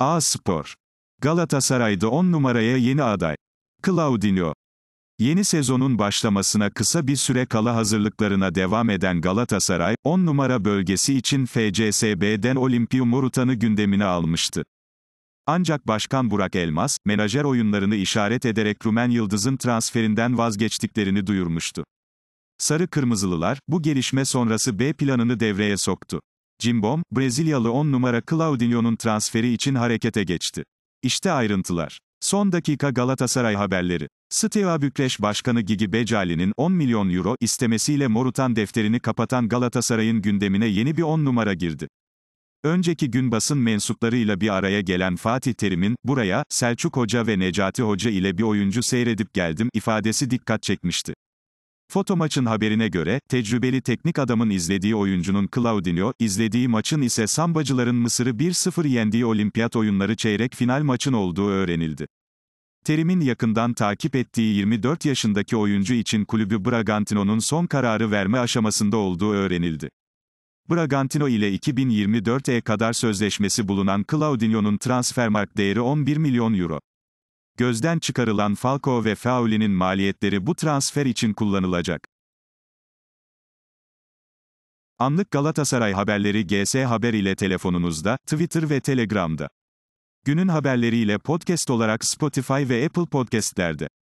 A Spor. Galatasaray'da 10 numaraya yeni aday. Claudinho. Yeni sezonun başlamasına kısa bir süre kala hazırlıklarına devam eden Galatasaray, 10 numara bölgesi için FCSB'den Murutanı gündemine almıştı. Ancak Başkan Burak Elmas, menajer oyunlarını işaret ederek Rumen Yıldız'ın transferinden vazgeçtiklerini duyurmuştu. Sarı Kırmızılılar, bu gelişme sonrası B planını devreye soktu. Cimbom, Brezilyalı 10 numara Claudinho'nun transferi için harekete geçti. İşte ayrıntılar. Son dakika Galatasaray haberleri. Steaua Bükreş Başkanı Gigi Becali'nin 10 milyon euro istemesiyle Morutan defterini kapatan Galatasaray'ın gündemine yeni bir 10 numara girdi. Önceki gün basın mensuplarıyla bir araya gelen Fatih Terim'in, buraya, Selçuk Hoca ve Necati Hoca ile bir oyuncu seyredip geldim ifadesi dikkat çekmişti. Foto maçın haberine göre, tecrübeli teknik adamın izlediği oyuncunun Claudinho, izlediği maçın ise sambacıların Mısır'ı 1-0 yendiği olimpiyat oyunları çeyrek final maçın olduğu öğrenildi. Terim'in yakından takip ettiği 24 yaşındaki oyuncu için kulübü Bragantino'nun son kararı verme aşamasında olduğu öğrenildi. Bragantino ile 2024'e kadar sözleşmesi bulunan Claudinho'nun mark değeri 11 milyon euro. Gözden çıkarılan Falco ve Fauli'nin maliyetleri bu transfer için kullanılacak. Anlık Galatasaray haberleri GS Haber ile telefonunuzda, Twitter ve Telegram'da. Günün haberleriyle podcast olarak Spotify ve Apple Podcast'lerde.